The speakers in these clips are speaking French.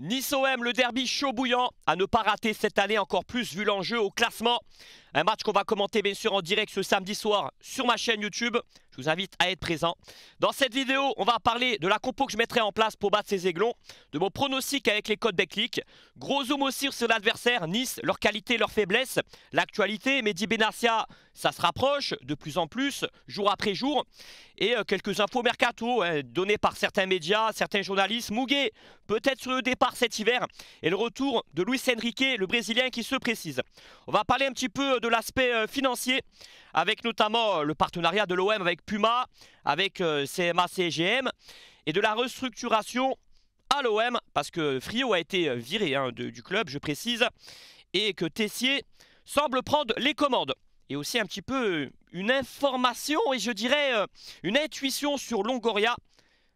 Nice-OM, le derby chaud bouillant à ne pas rater cette année, encore plus vu l'enjeu au classement. Un match qu'on va commenter bien sûr en direct ce samedi soir sur ma chaîne YouTube. Je vous invite à être présent. Dans cette vidéo, on va parler de la compo que je mettrai en place pour battre ces aiglons, de mon pronostic avec les codes Betclic, gros zoom aussi sur l'adversaire, Nice, leur qualité, leur faiblesse, l'actualité, Mehdi Benassia, ça se rapproche de plus en plus, jour après jour, et euh, quelques infos mercato donnés hein, données par certains médias, certains journalistes, Mouguet, peut-être sur le départ cet hiver, et le retour de Luis Enrique, le Brésilien qui se précise. On va parler un petit peu de l'aspect euh, financier, avec notamment euh, le partenariat de l'OM avec Puma, avec euh, CMA-CGM, et de la restructuration à l'OM, parce que Frio a été euh, viré hein, du club, je précise, et que Tessier semble prendre les commandes. Et aussi un petit peu une information et je dirais une intuition sur Longoria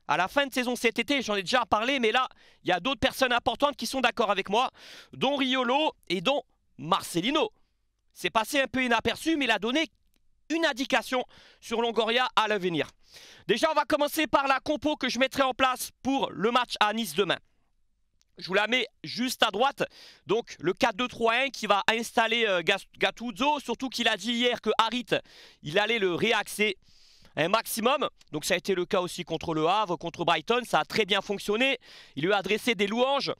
à la fin de saison cet été, j'en ai déjà parlé, mais là, il y a d'autres personnes importantes qui sont d'accord avec moi, dont Riolo et dont Marcelino. C'est passé un peu inaperçu, mais il a donné une indication sur Longoria à l'avenir. Déjà, on va commencer par la compo que je mettrai en place pour le match à Nice demain. Je vous la mets juste à droite. Donc le 4-2-3-1 qui va installer euh, gatuzzo Surtout qu'il a dit hier que Harit, il allait le réaxer un maximum. Donc ça a été le cas aussi contre le Havre, contre Brighton. Ça a très bien fonctionné. Il lui a adressé des louanges.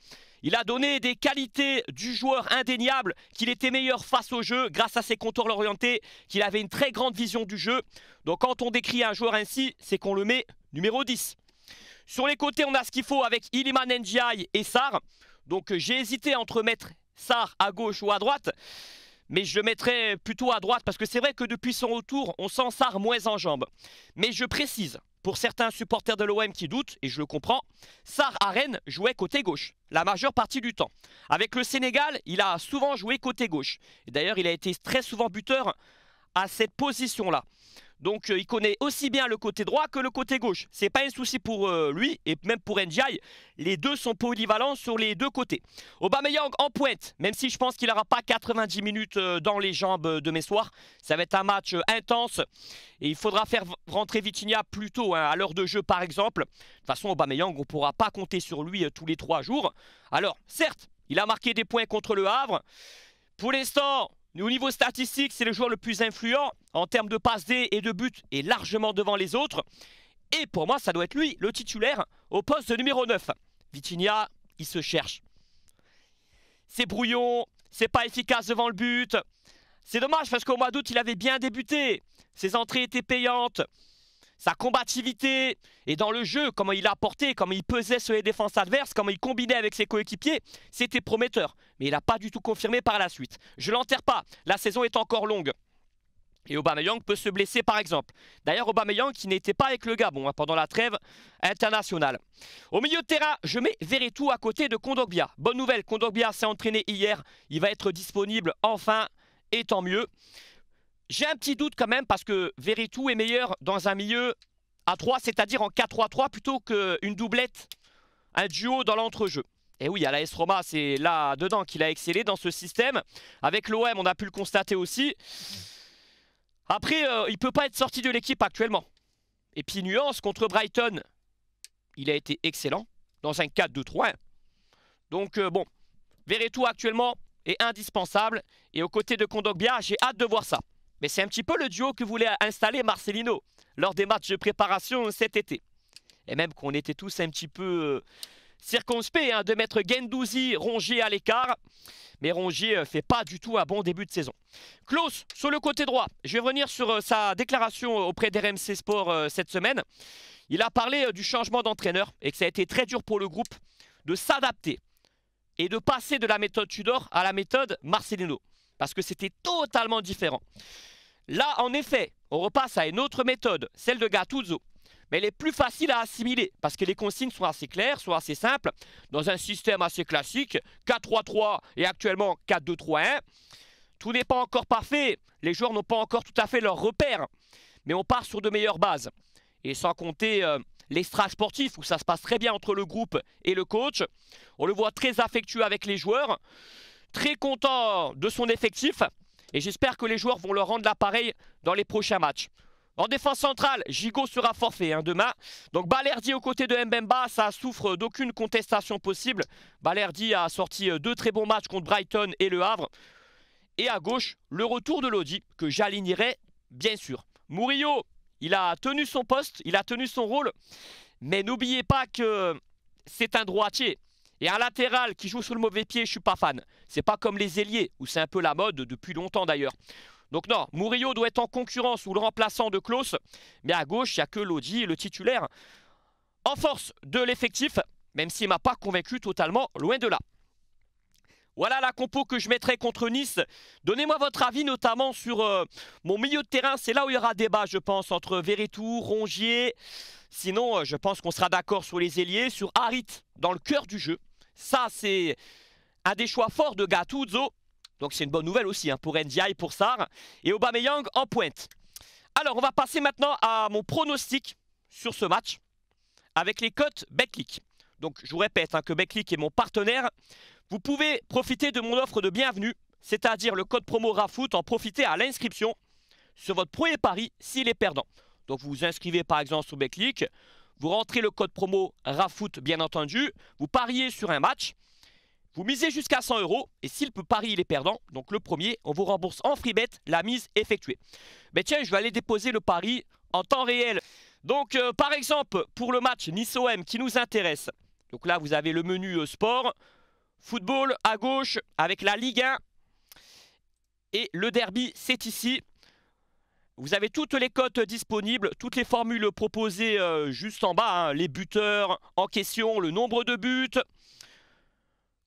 Il a donné des qualités du joueur indéniable, qu'il était meilleur face au jeu grâce à ses contours orientés, qu'il avait une très grande vision du jeu. Donc quand on décrit un joueur ainsi, c'est qu'on le met numéro 10. Sur les côtés, on a ce qu'il faut avec Iliman Ndiaye et Sar. Donc j'ai hésité entre mettre Sar à gauche ou à droite mais je le mettrai plutôt à droite parce que c'est vrai que depuis son retour, on sent Sar moins en jambes. Mais je précise, pour certains supporters de l'OM qui doutent, et je le comprends, Sar à Rennes jouait côté gauche, la majeure partie du temps. Avec le Sénégal, il a souvent joué côté gauche. D'ailleurs, il a été très souvent buteur à cette position-là. Donc euh, il connaît aussi bien le côté droit que le côté gauche. C'est pas un souci pour euh, lui et même pour Ndiaye. Les deux sont polyvalents sur les deux côtés. Aubameyang en pointe, même si je pense qu'il n'aura pas 90 minutes euh, dans les jambes de mes Ça va être un match intense et il faudra faire rentrer Vitinha plus tôt, hein, à l'heure de jeu par exemple. De toute façon, Aubameyang, on ne pourra pas compter sur lui tous les trois jours. Alors, certes, il a marqué des points contre le Havre. Pour l'instant, au niveau statistique, c'est le joueur le plus influent en termes de passes D et de buts et largement devant les autres. Et pour moi, ça doit être lui, le titulaire, au poste de numéro 9. Vitinha, il se cherche. C'est brouillon, c'est pas efficace devant le but. C'est dommage parce qu'au mois d'août, il avait bien débuté. Ses entrées étaient payantes. Sa combativité et dans le jeu, comment il apportait, comment il pesait sur les défenses adverses, comment il combinait avec ses coéquipiers, c'était prometteur. Et il n'a pas du tout confirmé par la suite. Je l'enterre pas, la saison est encore longue. Et Aubameyang peut se blesser par exemple. D'ailleurs Aubameyang qui n'était pas avec le Gabon hein, pendant la trêve internationale. Au milieu de terrain, je mets Veretout à côté de Kondogbia. Bonne nouvelle, Kondogbia s'est entraîné hier, il va être disponible enfin et tant mieux. J'ai un petit doute quand même parce que Veretout est meilleur dans un milieu à 3, c'est-à-dire en 4-3-3 plutôt qu'une doublette, un duo dans l'entrejeu. Et eh oui, à la S Roma, c'est là-dedans qu'il a excellé dans ce système. Avec l'OM, on a pu le constater aussi. Après, euh, il ne peut pas être sorti de l'équipe actuellement. Et puis, nuance, contre Brighton, il a été excellent dans un 4-2-3. Donc, euh, bon, Veretout actuellement est indispensable. Et aux côtés de Kondogbia, j'ai hâte de voir ça. Mais c'est un petit peu le duo que voulait installer Marcelino lors des matchs de préparation cet été. Et même qu'on était tous un petit peu... Euh, circonspect hein, de mettre Gendouzi, Rongier à l'écart. Mais Rongier euh, fait pas du tout un bon début de saison. Klaus, sur le côté droit, je vais revenir sur euh, sa déclaration auprès d'RMC Sport euh, cette semaine. Il a parlé du changement d'entraîneur et que ça a été très dur pour le groupe de s'adapter et de passer de la méthode Tudor à la méthode Marcelino. Parce que c'était totalement différent. Là, en effet, on repasse à une autre méthode, celle de Gattuso, mais elle est plus facile à assimiler parce que les consignes sont assez claires, sont assez simples. Dans un système assez classique, 4-3-3 et actuellement 4-2-3-1, tout n'est pas encore parfait. Les joueurs n'ont pas encore tout à fait leur repère, mais on part sur de meilleures bases. Et sans compter euh, les l'extra sportifs, où ça se passe très bien entre le groupe et le coach. On le voit très affectueux avec les joueurs, très content de son effectif. Et j'espère que les joueurs vont leur rendre l'appareil dans les prochains matchs. En défense centrale, Gigot sera forfait hein, demain. Donc Balerdi aux côtés de Mbemba, ça souffre d'aucune contestation possible. Balerdi a sorti euh, deux très bons matchs contre Brighton et Le Havre. Et à gauche, le retour de Lodi, que j'alignerai bien sûr. Murillo, il a tenu son poste, il a tenu son rôle. Mais n'oubliez pas que c'est un droitier. Et un latéral qui joue sur le mauvais pied, je suis pas fan. C'est pas comme les ailiers, où c'est un peu la mode depuis longtemps d'ailleurs. Donc non, Murillo doit être en concurrence ou le remplaçant de Klaus. Mais à gauche, il n'y a que Lodi, le titulaire. En force de l'effectif, même s'il ne m'a pas convaincu totalement, loin de là. Voilà la compo que je mettrai contre Nice. Donnez-moi votre avis notamment sur euh, mon milieu de terrain. C'est là où il y aura débat, je pense, entre Verretou, Rongier. Sinon, euh, je pense qu'on sera d'accord sur les ailiers, sur Harit, dans le cœur du jeu. Ça, c'est un des choix forts de Gattuso. Donc c'est une bonne nouvelle aussi hein, pour NDI, pour Sar. Et Aubameyang en pointe. Alors on va passer maintenant à mon pronostic sur ce match avec les cotes Betclic. Donc je vous répète hein, que Betclic est mon partenaire. Vous pouvez profiter de mon offre de bienvenue, c'est-à-dire le code promo RAFOOT, en profiter à l'inscription sur votre premier pari s'il est perdant. Donc vous vous inscrivez par exemple sur Betclic, vous rentrez le code promo RAFOOT bien entendu, vous pariez sur un match, vous misez jusqu'à 100 euros et s'il peut parier, il est perdant, donc le premier, on vous rembourse en free bet la mise effectuée. Mais tiens, je vais aller déposer le pari en temps réel. Donc euh, par exemple, pour le match Nice-OM qui nous intéresse, donc là vous avez le menu euh, sport, football à gauche avec la Ligue 1 et le derby c'est ici. Vous avez toutes les cotes disponibles, toutes les formules proposées euh, juste en bas, hein, les buteurs en question, le nombre de buts,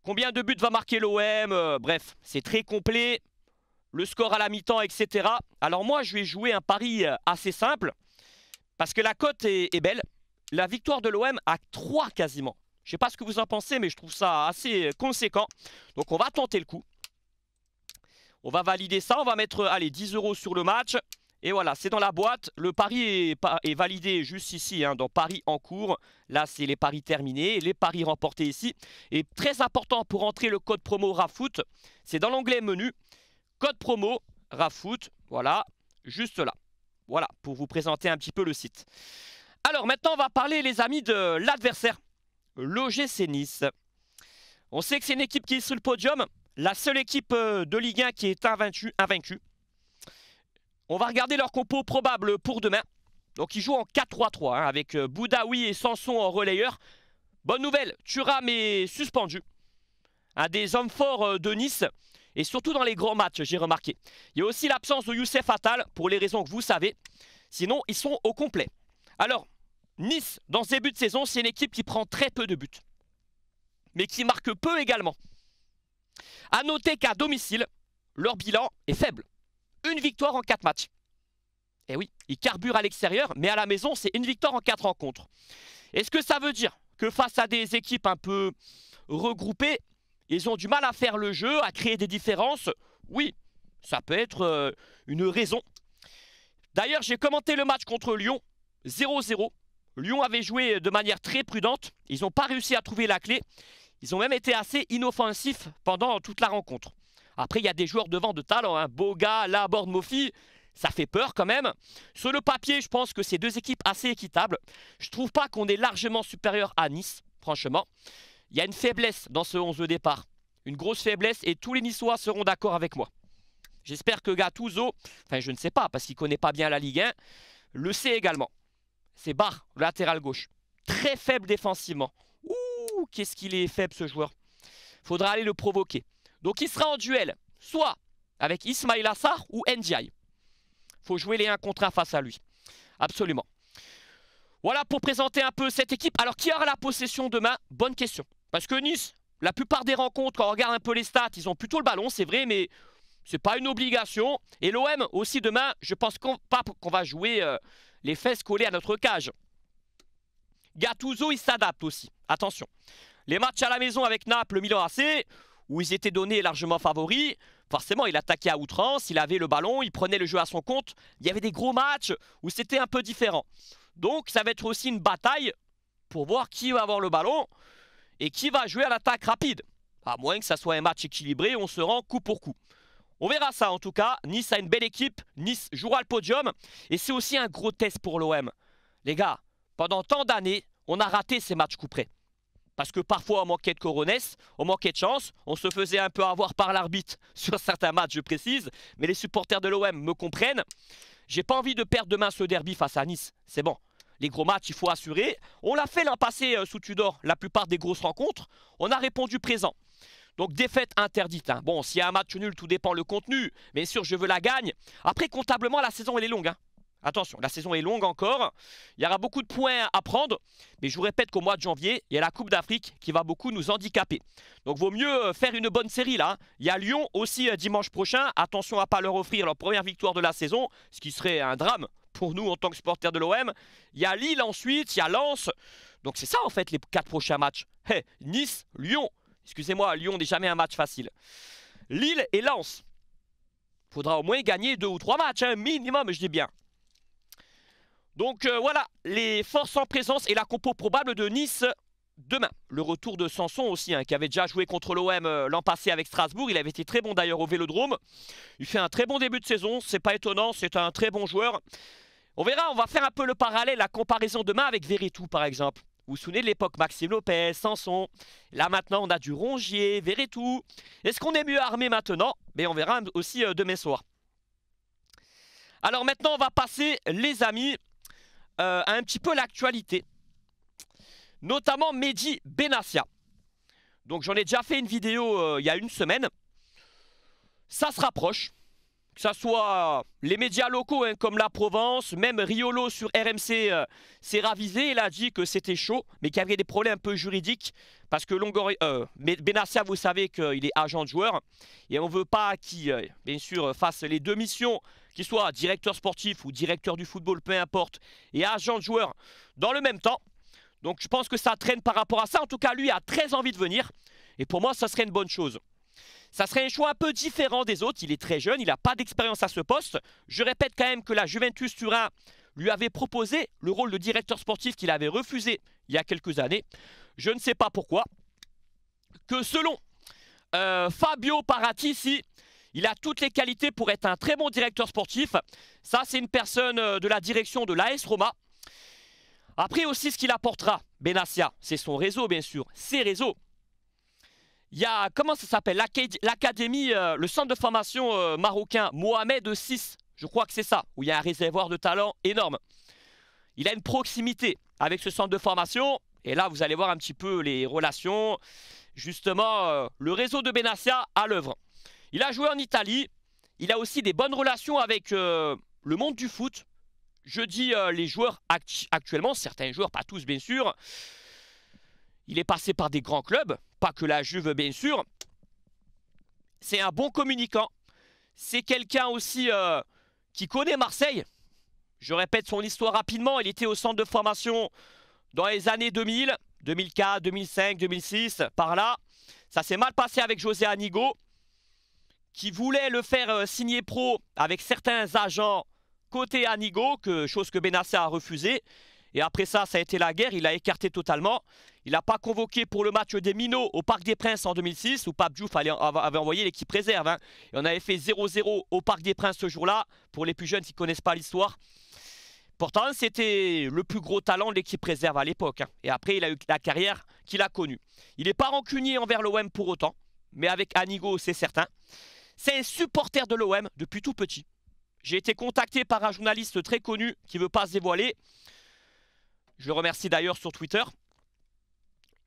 Combien de buts va marquer l'OM euh, Bref, c'est très complet. Le score à la mi-temps, etc. Alors moi, je vais jouer un pari euh, assez simple. Parce que la cote est, belle. La victoire de l'OM à 3 quasiment. Je ne sais pas ce que vous en pensez, mais je trouve ça assez euh, conséquent. Donc on va tenter le coup. On va valider ça. On va mettre 10 euros sur le match. Et voilà, c'est dans la boîte. Le pari est, validé juste ici, hein, dans Paris en cours. Là, c'est les paris terminés, les paris remportés ici. Et très important pour entrer le code promo RAFOOT, c'est dans l'onglet menu, code promo RAFOOT, voilà, juste là. Voilà, pour vous présenter un petit peu le site. Alors maintenant, on va parler, les amis, de l'adversaire, l'OGC Nice. On sait que c'est une équipe qui est sur le podium, la seule équipe euh, de Ligue 1 qui est invaincue. On va regarder leur compo probable pour demain. Donc ils jouent en 4-3-3 hein, avec euh, Boudaoui et Samson en relayeur. Bonne nouvelle, Thuram est suspendu. Un des hommes forts euh, de Nice et surtout dans les grands matchs, j'ai remarqué. Il y a aussi l'absence de Youssef Attal pour les raisons que vous savez. Sinon, ils sont au complet. Alors, Nice, dans ses buts de saison, c'est une équipe qui prend très peu de buts. Mais qui marque peu également. A noter qu'à domicile, leur bilan est faible une victoire en quatre matchs. Et eh oui, il carbure à l'extérieur, mais à la maison, c'est une victoire en quatre rencontres. Est-ce que ça veut dire que face à des équipes un peu regroupées, ils ont du mal à faire le jeu, à créer des différences Oui, ça peut être euh, une raison. D'ailleurs, j'ai commenté le match contre Lyon, 0-0. Lyon avait joué de manière très prudente, ils n'ont pas réussi à trouver la clé. Ils ont même été assez inoffensifs pendant toute la rencontre. Après, il y a des joueurs devant de talent. à hein. Boga, de Mofi. Ça fait peur quand même. Sur le papier, je pense que c'est deux équipes assez équitables. Je trouve pas qu'on est largement supérieur à Nice, franchement. Il y a une faiblesse dans ce 11 de départ. Une grosse faiblesse et tous les Niçois seront d'accord avec moi. J'espère que Gattuso, enfin je ne sais pas parce qu'il connaît pas bien la Ligue 1, le sait également. C'est Barre, latéral gauche. Très faible défensivement. Ouh, qu'est-ce qu'il est faible ce joueur. Faudra aller le provoquer. Donc il sera en duel, soit avec Ismail Assar ou Ndiaye. faut jouer les 1 contre 1 face à lui. Absolument. Voilà pour présenter un peu cette équipe. Alors qui aura la possession demain Bonne question. Parce que Nice, la plupart des rencontres, quand on regarde un peu les stats, ils ont plutôt le ballon, c'est vrai, mais c'est pas une obligation. Et l'OM aussi demain, je pense qu'on, pas qu'on va jouer euh, les fesses collées à notre cage. Gattuso, il s'adapte aussi. Attention. Les matchs à la maison avec Naples, Milan AC, où ils étaient donnés largement favoris, forcément, il attaquait à outrance, il avait le ballon, il prenait le jeu à son compte. Il y avait des gros matchs où c'était un peu différent. Donc, ça va être aussi une bataille pour voir qui va avoir le ballon et qui va jouer à l'attaque rapide. À moins que ça soit un match équilibré, on se rend coup pour coup. On verra ça en tout cas. Nice a une belle équipe. Nice jouera le podium. Et c'est aussi un gros test pour l'OM. Les gars, pendant tant d'années, on a raté ces matchs près. Parce que parfois on manquait de coronès, on manquait de chance, on se faisait un peu avoir par l'arbitre sur certains matchs, je précise. Mais les supporters de l'OM me comprennent. J'ai pas envie de perdre demain ce derby face à Nice. C'est bon. Les gros matchs, il faut assurer. On l'a fait l'an passé euh, sous Tudor, la plupart des grosses rencontres. On a répondu présent. Donc défaite interdite. Hein. Bon, s'il y a un match nul, tout dépend le contenu. Mais sûr, je veux la gagne. Après, comptablement, la saison, elle est longue. Hein. Attention, la saison est longue encore. Il y aura beaucoup de points à prendre. Mais je vous répète qu'au mois de janvier, il y a la Coupe d'Afrique qui va beaucoup nous handicaper. Donc vaut mieux euh, faire une bonne série là. Il y a Lyon aussi euh, dimanche prochain. Attention à ne pas leur offrir leur première victoire de la saison, ce qui serait un drame pour nous en tant que supporters de l'OM. Il y a Lille ensuite, il y a Lens. Donc c'est ça en fait les quatre prochains matchs. nice, Lyon. Excusez-moi, Lyon n'est jamais un match facile. Lille et Lens. Faudra au moins gagner deux ou trois matchs, un hein, minimum, je dis bien. Donc euh, voilà, les forces en présence et la compo probable de Nice demain. Le retour de Sanson aussi, hein, qui avait déjà joué contre l'OM euh, l'an passé avec Strasbourg. Il avait été très bon d'ailleurs au Vélodrome. Il fait un très bon début de saison, c'est pas étonnant, c'est un très bon joueur. On verra, on va faire un peu le parallèle, la comparaison demain avec Veretout par exemple. Vous vous souvenez de l'époque Maxime Lopez, Sanson. Là maintenant on a du Rongier, Veretout. Est-ce qu'on est mieux armé maintenant Mais on verra aussi euh, demain soir. Alors maintenant on va passer les amis euh, un petit peu l'actualité. Notamment Mehdi Benassia. Donc j'en ai déjà fait une vidéo euh, il y a une semaine. Ça se rapproche. Que ce soit les médias locaux hein, comme La Provence, même Riolo sur RMC euh, s'est ravisé. Il a dit que c'était chaud, mais qu'il y avait des problèmes un peu juridiques. Parce que Benassia, vous savez qu'il est agent de joueur. Et on ne veut pas qu'il, bien sûr, fasse les deux missions qu'il soit directeur sportif ou directeur du football, peu importe, et agent de joueur dans le même temps. Donc je pense que ça traîne par rapport à ça. En tout cas, lui a très envie de venir. Et pour moi, ça serait une bonne chose. Ça serait un choix un peu différent des autres. Il est très jeune, il n'a pas d'expérience à ce poste. Je répète quand même que la Juventus Turin lui avait proposé le rôle de directeur sportif qu'il avait refusé il y a quelques années. Je ne sais pas pourquoi. Que selon euh, Fabio Paratici, il a toutes les qualités pour être un très bon directeur sportif. Ça, c'est une personne euh, de la direction de l'AS Roma. Après aussi, ce qu'il apportera, Benassia, c'est son réseau, bien sûr, ses réseaux. Il y a, comment ça s'appelle L'académie, euh, le centre de formation euh, marocain Mohamed VI, je crois que c'est ça, où il y a un réservoir de talent énorme. Il a une proximité avec ce centre de formation. Et là, vous allez voir un petit peu les relations. Justement, le réseau de Benassia à l'œuvre. Il a joué en Italie. Il a aussi des bonnes relations avec euh, le monde du foot. Je dis euh, les joueurs actuellement, certains joueurs, pas tous bien sûr. Il est passé par des grands clubs, pas que la Juve bien sûr. C'est un bon communicant. C'est quelqu'un aussi euh, qui connaît Marseille. Je répète son histoire rapidement. Il était au centre de formation dans les années 2000, 2004, 2005, 2006, par là. Ça s'est mal passé avec José Anigo qui voulait le faire euh, signer pro avec certains agents côté Anigo, chose que Benassa a refusé. Et après ça, ça a été la guerre, il l'a écarté totalement. Il n'a pas convoqué pour le match des Minots au Parc des Princes en 2006, où Pape avait envoyé l'équipe réserve. Hein. Et on avait fait 0-0 au Parc des Princes ce jour-là, pour les plus jeunes qui ne connaissent pas l'histoire. Pourtant, c'était le plus gros talent de l'équipe réserve à l'époque. Hein. Et après, il a eu la carrière qu'il a connue. Il n'est pas rancunier envers l'OM pour autant, mais avec Anigo, c'est certain. C'est un supporter de l'OM depuis tout petit. J'ai été contacté par un journaliste très connu qui ne veut pas se dévoiler. Je le remercie d'ailleurs sur Twitter.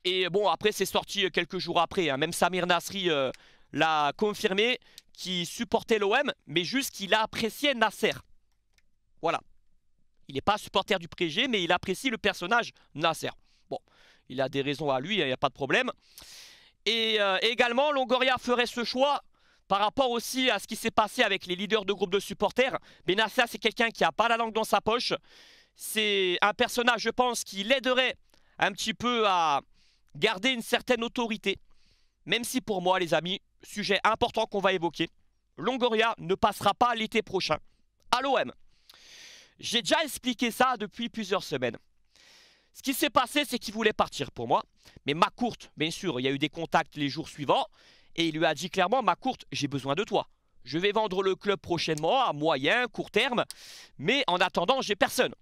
Et bon, après, c'est sorti quelques jours après. Hein. Même Samir Nasri euh, l'a confirmé, qui supportait l'OM, mais juste qu'il a apprécié Nasser. Voilà. Il n'est pas supporter du Prégé, mais il apprécie le personnage Nasser. Bon, il a des raisons à lui, hein, il n'y a pas de problème. Et euh, également, Longoria ferait ce choix par rapport aussi à ce qui s'est passé avec les leaders de groupes de supporters, Benassia, c'est quelqu'un qui n'a pas la langue dans sa poche. C'est un personnage, je pense, qui l'aiderait un petit peu à garder une certaine autorité. Même si pour moi, les amis, sujet important qu'on va évoquer, Longoria ne passera pas l'été prochain à l'OM. J'ai déjà expliqué ça depuis plusieurs semaines. Ce qui s'est passé, c'est qu'il voulait partir pour moi. Mais ma courte, bien sûr, il y a eu des contacts les jours suivants et il lui a dit clairement, ma courte, j'ai besoin de toi. Je vais vendre le club prochainement, à moyen, court terme, mais en attendant, j'ai personne.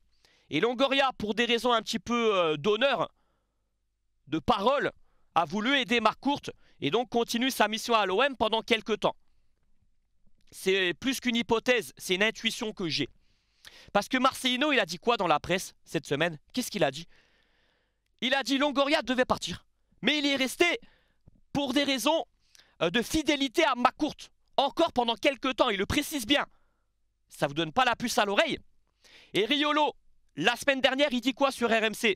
Et Longoria, pour des raisons un petit peu euh, d'honneur, de parole, a voulu aider courte et donc continue sa mission à l'OM pendant quelques temps. C'est plus qu'une hypothèse, c'est une intuition que j'ai. Parce que Marcelino, il a dit quoi dans la presse cette semaine Qu'est-ce qu'il a dit Il a dit Longoria devait partir. Mais il est resté pour des raisons euh, de fidélité à courte. encore pendant quelques temps, il le précise bien. Ça ne vous donne pas la puce à l'oreille Et Riolo, la semaine dernière, il dit quoi sur RMC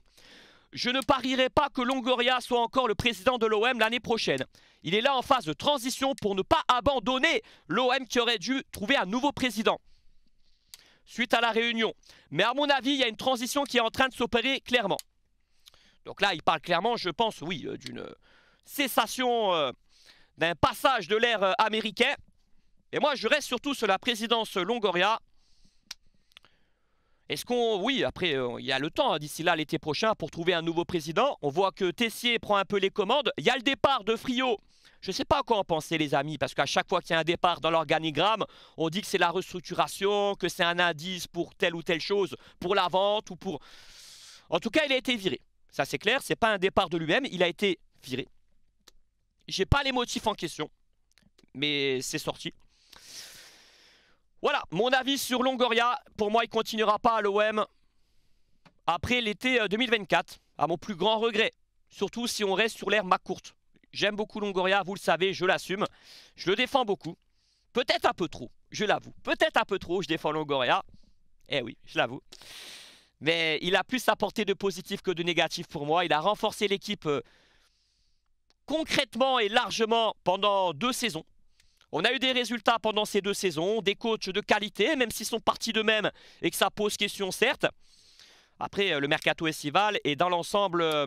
Je ne parierai pas que Longoria soit encore le président de l'OM l'année prochaine. Il est là en phase de transition pour ne pas abandonner l'OM qui aurait dû trouver un nouveau président suite à la réunion. Mais à mon avis, il y a une transition qui est en train de s'opérer clairement. Donc là, il parle clairement, je pense, oui, euh, d'une cessation euh, d'un passage de l'ère euh, américaine Et moi, je reste surtout sur la présidence Longoria. Est-ce qu'on... Oui, après, euh, il y a le temps hein, d'ici là, l'été prochain, pour trouver un nouveau président. On voit que Tessier prend un peu les commandes. Il y a le départ de Friot. Je ne sais pas à quoi en penser, les amis, parce qu'à chaque fois qu'il y a un départ dans l'organigramme, on dit que c'est la restructuration, que c'est un indice pour telle ou telle chose, pour la vente ou pour... En tout cas, il a été viré. Ça, c'est clair, c'est pas un départ de lui-même, il a été viré. J'ai pas les motifs en question, mais c'est sorti. Voilà, mon avis sur Longoria. Pour moi, il continuera pas à l'OM après l'été 2024, euh, à mon plus grand regret. Surtout si on reste sur l'ère courte. J'aime beaucoup Longoria, vous le savez, je l'assume. Je le défends beaucoup. Peut-être un peu trop, je l'avoue. Peut-être un peu trop, je défends Longoria. Eh oui, je l'avoue. Mais il a plus apporté de positif que de négatif pour moi. Il a renforcé l'équipe euh, concrètement et largement pendant deux saisons. On a eu des résultats pendant ces deux saisons, des coachs de qualité, même s'ils sont partis d'eux-mêmes et que ça pose question, certes. Après, euh, le mercato estival et dans l'ensemble, euh,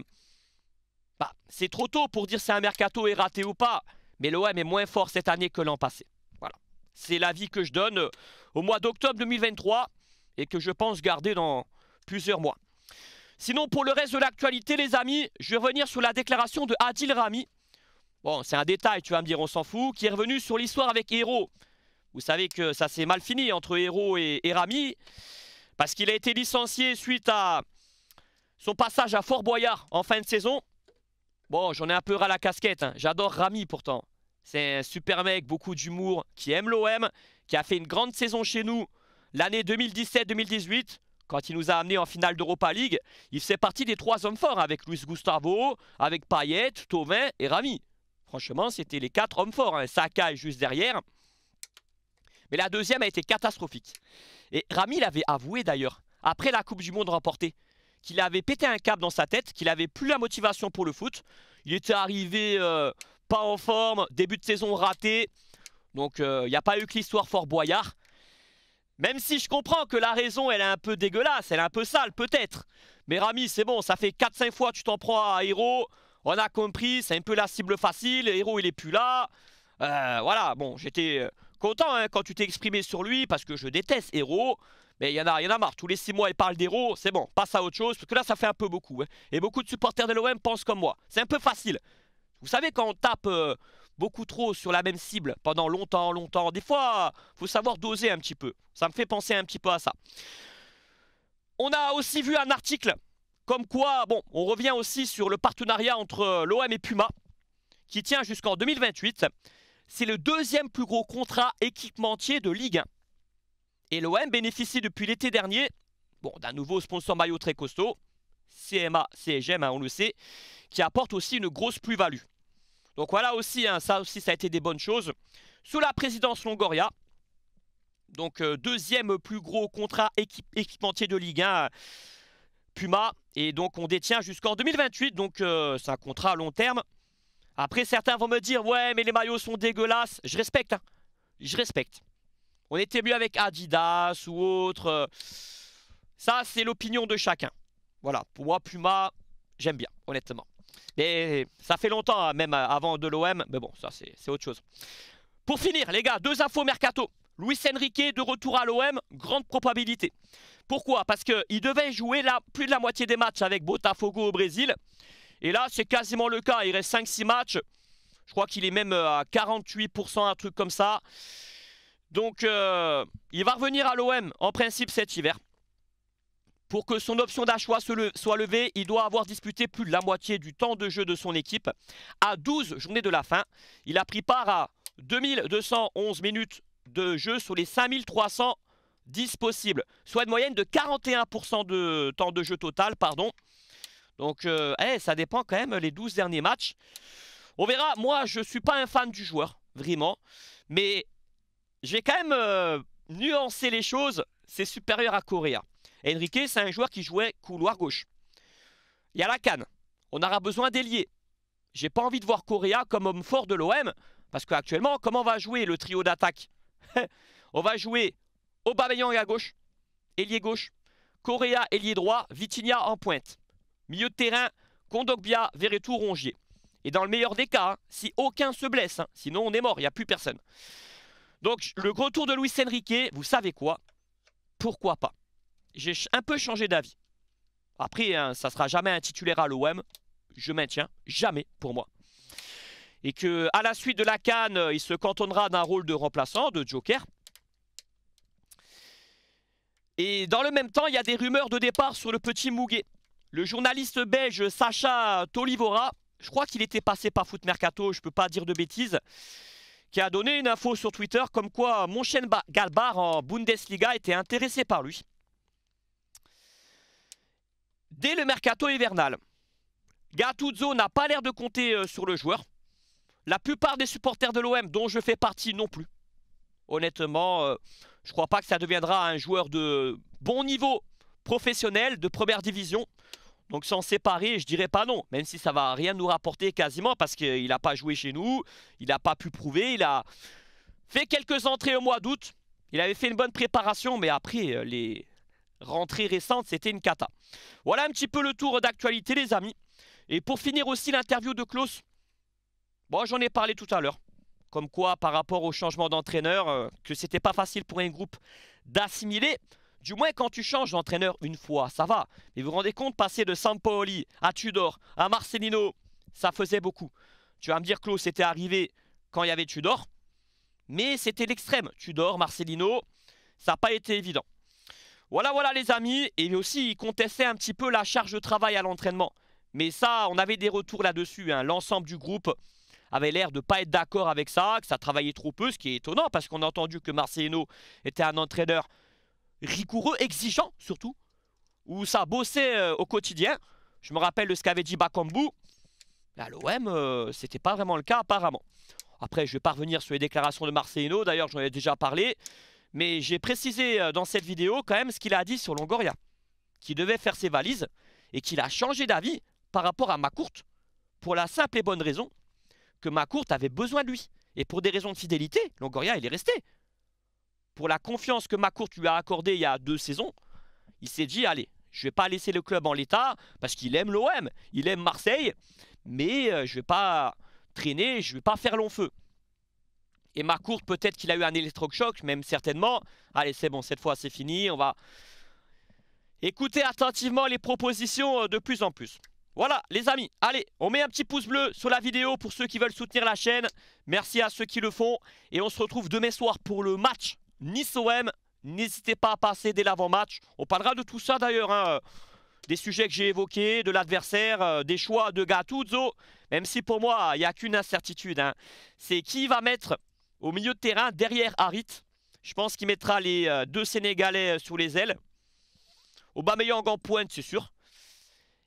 bah, c'est trop tôt pour dire si un mercato est raté ou pas. Mais l'OM est moins fort cette année que l'an passé. Voilà. C'est l'avis que je donne euh, au mois d'octobre 2023 et que je pense garder dans plusieurs mois. Sinon, pour le reste de l'actualité, les amis, je vais revenir sur la déclaration de Adil Rami, Bon, c'est un détail, tu vas me dire, on s'en fout. Qui est revenu sur l'histoire avec Hero. Vous savez que ça s'est mal fini entre Hero et, Rami. Parce qu'il a été licencié suite à son passage à Fort Boyard en fin de saison. Bon, j'en ai un peu ras la casquette. Hein. J'adore Rami pourtant. C'est un super mec, beaucoup d'humour, qui aime l'OM, qui a fait une grande saison chez nous l'année 2017-2018, quand il nous a amenés en finale d'Europa League. Il fait partie des trois hommes forts avec Luis Gustavo, avec Payet, Thauvin et Rami. Franchement, c'était les quatre hommes forts. Hein. Saka est juste derrière. Mais la deuxième a été catastrophique. Et Rami l'avait avoué d'ailleurs, après la Coupe du Monde remportée, qu'il avait pété un câble dans sa tête, qu'il n'avait plus la motivation pour le foot. Il était arrivé euh, pas en forme, début de saison raté. Donc euh, il n'y a pas eu que l'histoire Fort Boyard. Même si je comprends que la raison, elle est un peu dégueulasse, elle est un peu sale peut-être. Mais Rami, c'est bon, ça fait 4-5 fois que tu t'en prends à Héros on a compris, c'est un peu la cible facile, Hero, il est plus là. Euh, voilà, bon, j'étais euh, content hein, quand tu t'es exprimé sur lui, parce que je déteste héros. Mais il y, en a, marre, tous les six mois il parle d'Hero, c'est bon, passe à autre chose, parce que là ça fait un peu beaucoup. Hein. Et beaucoup de supporters de l'OM pensent comme moi, c'est un peu facile. Vous savez quand on tape euh, beaucoup trop sur la même cible pendant longtemps, longtemps, des fois faut savoir doser un petit peu. Ça me fait penser un petit peu à ça. On a aussi vu un article comme quoi, bon, on revient aussi sur le partenariat entre euh, l'OM et Puma, qui tient jusqu'en 2028. C'est le deuxième plus gros contrat équipementier de Ligue 1. Et l'OM bénéficie depuis l'été dernier bon, d'un nouveau sponsor maillot très costaud, CMA, CGM, hein, on le sait, qui apporte aussi une grosse plus-value. Donc voilà aussi, hein, ça aussi, ça a été des bonnes choses. Sous la présidence Longoria, donc euh, deuxième plus gros contrat équipementier de Ligue 1, Puma. Et donc on détient jusqu'en 2028, donc ça euh, c'est un contrat à long terme. Après certains vont me dire, ouais mais les maillots sont dégueulasses. Je respecte, hein. je respecte. On était mieux avec Adidas ou autre. Euh. Ça c'est l'opinion de chacun. Voilà, pour moi Puma, j'aime bien, honnêtement. Mais ça fait longtemps, hein, même avant de l'OM, mais bon, ça c'est autre chose. Pour finir, les gars, deux infos mercato. Luis Enrique de retour à l'OM, grande probabilité. Pourquoi Parce qu'il devait jouer plus de la moitié des matchs avec Botafogo au Brésil. Et là, c'est quasiment le cas. Il reste 5-6 matchs. Je crois qu'il est même euh, à 48%, un truc comme ça. Donc, euh, il va revenir à l'OM, en principe, cet hiver. Pour que son option d'achat soit levée, il doit avoir disputé plus de la moitié du temps de jeu de son équipe. À 12 journées de la fin, il a pris part à 2211 minutes de jeu sur les 5300 10 possibles, soit une moyenne de 41% de temps de jeu total, pardon. Donc, euh, eh, ça dépend quand même les 12 derniers matchs. On verra, moi, je ne suis pas un fan du joueur, vraiment. Mais j'ai quand même euh, nuancé les choses. C'est supérieur à Correa. Enrique, c'est un joueur qui jouait couloir gauche. Il y a la canne. On aura besoin d'ailier. J'ai pas envie de voir Correa comme homme fort de l'OM. Parce qu'actuellement, comment va jouer le trio d'attaque On va jouer Aubameyang à gauche, ailier gauche, Correa ailier droit, Vitinia en pointe. Milieu de terrain, Kondogbia, Verretou, Rongier. Et dans le meilleur des cas, hein, si aucun se blesse, hein, sinon on est mort, il n'y a plus personne. Donc le gros tour de Luis Enrique, vous savez quoi Pourquoi pas J'ai un peu changé d'avis. Après, ça hein, ça sera jamais un titulaire à l'OM. Je maintiens, jamais pour moi. Et qu'à la suite de la canne, euh, il se cantonnera d'un rôle de remplaçant, de joker. Et dans le même temps, il y a des rumeurs de départ sur le petit Mouguet. Le journaliste belge Sacha Tolivora, je crois qu'il était passé par Foot Mercato, je ne peux pas dire de bêtises, qui a donné une info sur Twitter comme quoi Monchen Galbar en Bundesliga était intéressé par lui. Dès le mercato hivernal, Gattuso n'a pas l'air de compter euh, sur le joueur. La plupart des supporters de l'OM, dont je fais partie, non plus. Honnêtement, euh, je ne crois pas que ça deviendra un joueur de bon niveau professionnel de première division. Donc s'en séparer, je dirais pas non, même si ça va rien nous rapporter quasiment parce qu'il n'a pas joué chez nous, il n'a pas pu prouver, il a fait quelques entrées au mois d'août, il avait fait une bonne préparation, mais après euh, les rentrées récentes, c'était une cata. Voilà un petit peu le tour d'actualité les amis. Et pour finir aussi l'interview de Klaus, bon j'en ai parlé tout à l'heure. Comme quoi, par rapport au changement d'entraîneur, euh, que c'était pas facile pour un groupe d'assimiler. Du moins, quand tu changes d'entraîneur une fois, ça va. Mais vous vous rendez compte, passer de Paoli à Tudor, à Marcelino, ça faisait beaucoup. Tu vas me dire, Claude, c'était arrivé quand il y avait Tudor. Mais c'était l'extrême. Tudor, Marcelino, ça n'a pas été évident. Voilà, voilà les amis. Et aussi, il contestait un petit peu la charge de travail à l'entraînement. Mais ça, on avait des retours là-dessus. Hein. L'ensemble du groupe avait l'air de ne pas être d'accord avec ça, que ça travaillait trop peu, ce qui est étonnant parce qu'on a entendu que Marcelino était un entraîneur rigoureux, exigeant surtout, où ça bossait euh, au quotidien. Je me rappelle de ce qu'avait dit Bakambu. À l'OM, euh, c'était pas vraiment le cas apparemment. Après, je vais pas revenir sur les déclarations de Marcelino, d'ailleurs j'en ai déjà parlé. Mais j'ai précisé euh, dans cette vidéo quand même ce qu'il a dit sur Longoria, qui devait faire ses valises et qu'il a changé d'avis par rapport à Macourt. pour la simple et bonne raison que ma avait besoin de lui. Et pour des raisons de fidélité, Longoria, il est resté. Pour la confiance que ma lui a accordée il y a deux saisons, il s'est dit, allez, je vais pas laisser le club en l'état, parce qu'il aime l'OM, il aime Marseille, mais euh, je vais pas traîner, je vais pas faire long feu. Et ma peut-être qu'il a eu un électrochoc, même certainement. Allez, c'est bon, cette fois c'est fini, on va écouter attentivement les propositions euh, de plus en plus. Voilà les amis, allez, on met un petit pouce bleu sur la vidéo pour ceux qui veulent soutenir la chaîne. Merci à ceux qui le font. Et on se retrouve demain soir pour le match Nice-OM. N'hésitez pas à passer dès l'avant-match. On parlera de tout ça d'ailleurs. Hein. Des sujets que j'ai évoqués, de l'adversaire, euh, des choix de Gattuso. Même si pour moi, il n'y a qu'une incertitude. Hein. C'est qui va mettre au milieu de terrain derrière Harit. Je pense qu'il mettra les euh, deux Sénégalais euh, sous les ailes. Aubameyang en pointe, c'est sûr.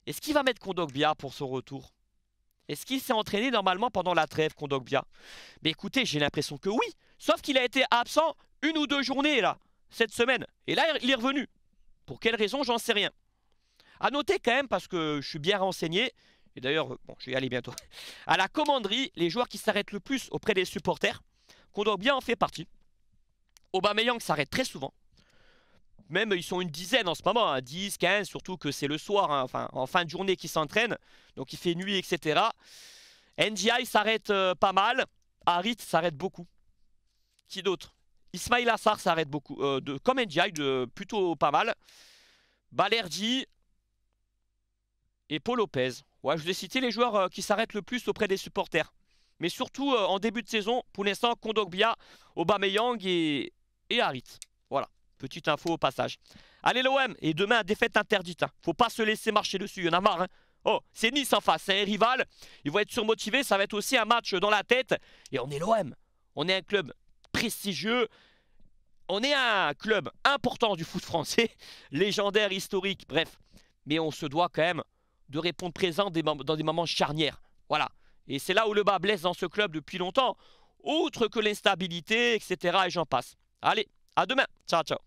Est-ce qu'il va mettre Kondogbia pour son retour Est-ce qu'il s'est entraîné normalement pendant la trêve, Kondogbia Mais écoutez, j'ai l'impression que oui. Sauf qu'il a été absent une ou deux journées, là, cette semaine. Et là, il est revenu. Pour quelle raison, j'en sais rien. À noter quand même, parce que je suis bien renseigné, et d'ailleurs, bon, je vais y aller bientôt, à la commanderie, les joueurs qui s'arrêtent le plus auprès des supporters, Kondogbia en fait partie. Aubameyang s'arrête très souvent même ils sont une dizaine en ce moment, 10, hein, 15, surtout que c'est le soir, hein, enfin, en fin de journée qu'ils s'entraînent, donc il fait nuit, etc. NGI s'arrête euh, pas mal, Harit s'arrête beaucoup. Qui d'autre Ismail Assar s'arrête beaucoup, euh, de, comme NGI, de, plutôt pas mal. Balerji et Paul Lopez. Ouais, je vous ai cité les joueurs euh, qui s'arrêtent le plus auprès des supporters. Mais surtout en début de saison, pour l'instant, Kondogbia, Aubameyang et, et Harit. Voilà. Petite info au passage. Allez l'OM, et demain, défaite interdite. Hein. Faut pas se laisser marcher dessus, il y en a marre. Hein. Oh, c'est Nice en face, c'est un hein, rival. Ils vont être surmotivés, ça va être aussi un match dans la tête. Et on est l'OM. On est un club prestigieux. On est un club important du foot français, légendaire, historique, bref. Mais on se doit quand même de répondre présent dans des moments charnières. Voilà. Et c'est là où le bas blesse dans ce club depuis longtemps, autre que l'instabilité, etc. Et j'en passe. Allez, à demain. Ciao, ciao.